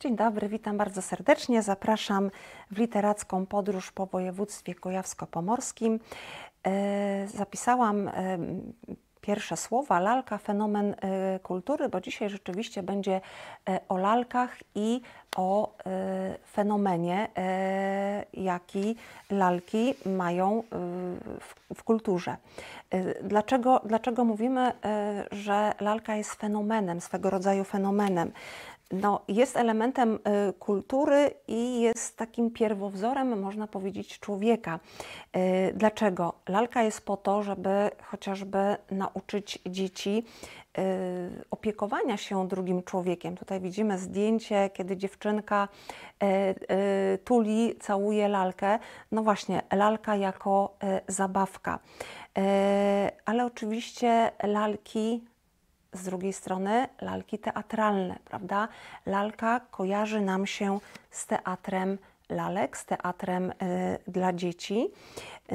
Dzień dobry, witam bardzo serdecznie. Zapraszam w literacką podróż po województwie kujawsko-pomorskim. E, zapisałam e, pierwsze słowa lalka, fenomen e, kultury, bo dzisiaj rzeczywiście będzie o lalkach i o fenomenie, jaki lalki mają w kulturze. Dlaczego, dlaczego mówimy, że lalka jest fenomenem, swego rodzaju fenomenem? no, jest elementem y, kultury i jest takim pierwowzorem, można powiedzieć, człowieka. Y, dlaczego? Lalka jest po to, żeby chociażby nauczyć dzieci y, opiekowania się drugim człowiekiem. Tutaj widzimy zdjęcie, kiedy dziewczynka tuli, całuje lalkę. No właśnie, lalka jako zabawka. Ale oczywiście lalki z drugiej strony lalki teatralne, prawda? Lalka kojarzy nam się z teatrem lalek, z teatrem y, dla dzieci.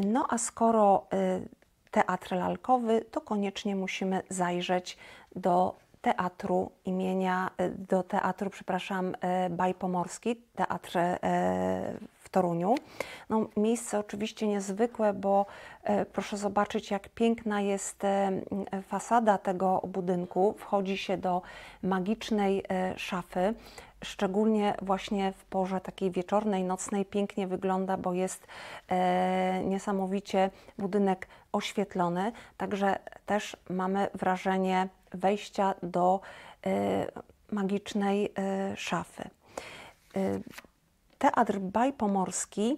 No a skoro y, teatr lalkowy, to koniecznie musimy zajrzeć do teatru imienia, y, do teatru, przepraszam, y, Baj Pomorski, teatr y, Toruniu. No, miejsce oczywiście niezwykłe, bo e, proszę zobaczyć, jak piękna jest e, fasada tego budynku. Wchodzi się do magicznej e, szafy szczególnie właśnie w porze takiej wieczornej, nocnej pięknie wygląda, bo jest e, niesamowicie budynek oświetlony, także też mamy wrażenie wejścia do e, magicznej e, szafy. Teatr Baj Pomorski y,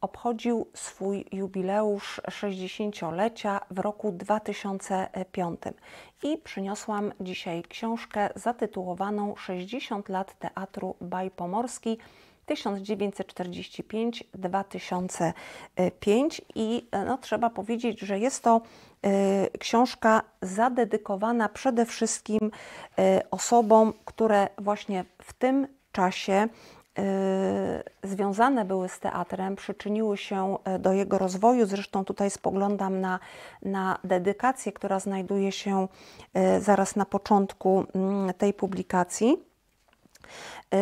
obchodził swój jubileusz 60-lecia w roku 2005 i przyniosłam dzisiaj książkę zatytułowaną 60 lat Teatru Baj Pomorski 1945-2005 i e, no, trzeba powiedzieć, że jest to e, książka zadedykowana przede wszystkim e, osobom, które właśnie w tym czasie Y, związane były z teatrem, przyczyniły się e, do jego rozwoju. Zresztą tutaj spoglądam na, na dedykację, która znajduje się e, zaraz na początku mm, tej publikacji. Yy,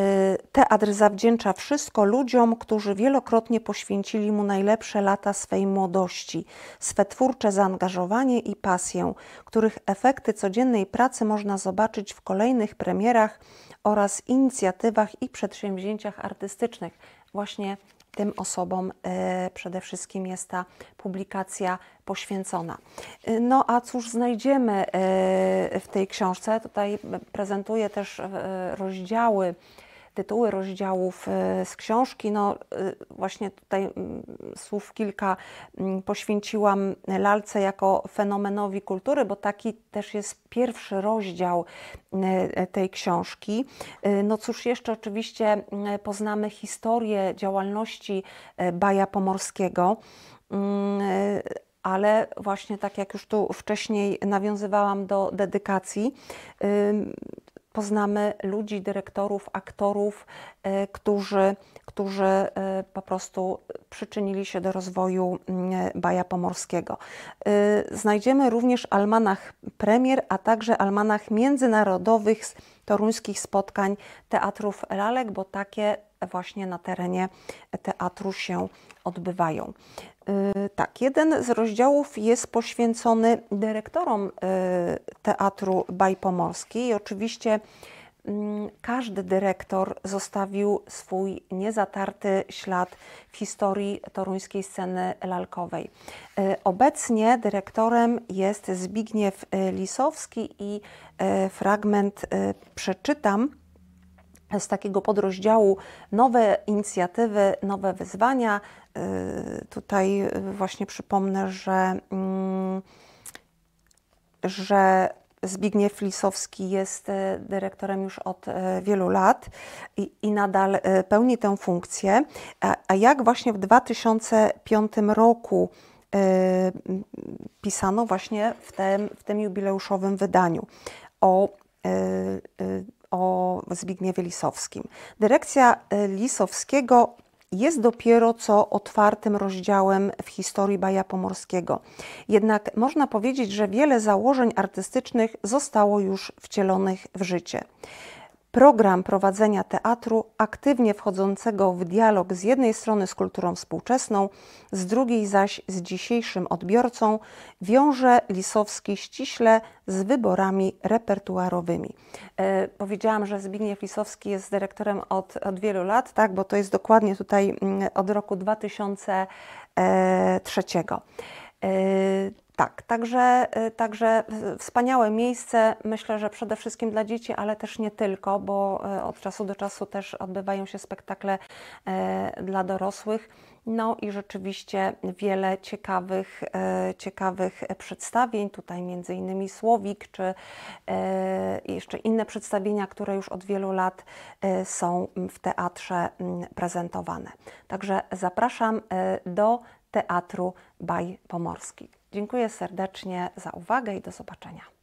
teatr zawdzięcza wszystko ludziom, którzy wielokrotnie poświęcili mu najlepsze lata swej młodości, swe twórcze zaangażowanie i pasję, których efekty codziennej pracy można zobaczyć w kolejnych premierach oraz inicjatywach i przedsięwzięciach artystycznych. Właśnie tym osobom e, przede wszystkim jest ta publikacja poświęcona. E, no a cóż znajdziemy e, w tej książce? Tutaj prezentuję też rozdziały tytuły rozdziałów e, z książki. No, e, właśnie tutaj mm, słów kilka mm, poświęciłam lalce jako fenomenowi kultury, bo taki też jest pierwszy rozdział e, tej książki. No cóż, jeszcze oczywiście mm, poznamy historię działalności Baja Pomorskiego ale właśnie tak jak już tu wcześniej nawiązywałam do dedykacji, poznamy ludzi, dyrektorów, aktorów, e, którzy, którzy e, po prostu przyczynili się do rozwoju mm, e, Baja Pomorskiego. Znajdziemy również almanach premier, a także almanach międzynarodowych toruńskich spotkań teatrów lalek, bo takie właśnie na terenie teatru się odbywają. E, tak, jeden z rozdziałów jest poświęcony dyrektorom e, Teatru Bajpomorskiej. i oczywiście mm, każdy dyrektor zostawił swój niezatarty ślad w historii toruńskiej sceny lalkowej. E, obecnie dyrektorem jest Zbigniew Lisowski i fragment przeczytam z takiego podrozdziału nowe inicjatywy, nowe wyzwania. Y, tutaj właśnie przypomnę, że, mm, że Zbigniew Lisowski jest y, dyrektorem już od y, wielu lat i, i nadal pełni tę funkcję. A, a jak właśnie w 2005 roku pisano właśnie w tym, w tym jubileuszowym wydaniu o o Zbigniewie Lisowskim. Dyrekcja y, Lisowskiego jest dopiero co otwartym rozdziałem w historii Baja Pomorskiego. Jednak można powiedzieć, że wiele założeń artystycznych zostało już wcielonych w życie program prowadzenia teatru aktywnie wchodzącego w dialog z jednej strony z kulturą współczesną, z drugiej zaś z dzisiejszym odbiorcą, wiąże Lisowski ściśle z wyborami repertuarowymi. E, powiedziałam, że Zbigniew Lisowski jest dyrektorem od, od wielu lat, tak, bo to jest dokładnie tutaj mm, od roku 2003. E, tak, także, y, także wspaniałe miejsce, myślę, że przede wszystkim dla dzieci, ale też nie tylko, bo y, od czasu do czasu też odbywają się spektakle e, dla dorosłych. No i rzeczywiście wiele ciekawych, e, ciekawych przedstawień, tutaj między innymi Słowik, czy e, jeszcze inne przedstawienia, które już od wielu lat są w teatrze mm, prezentowane. Także zapraszam do Teatru Baj Pomorskich. Dziękuję serdecznie za uwagę i do zobaczenia.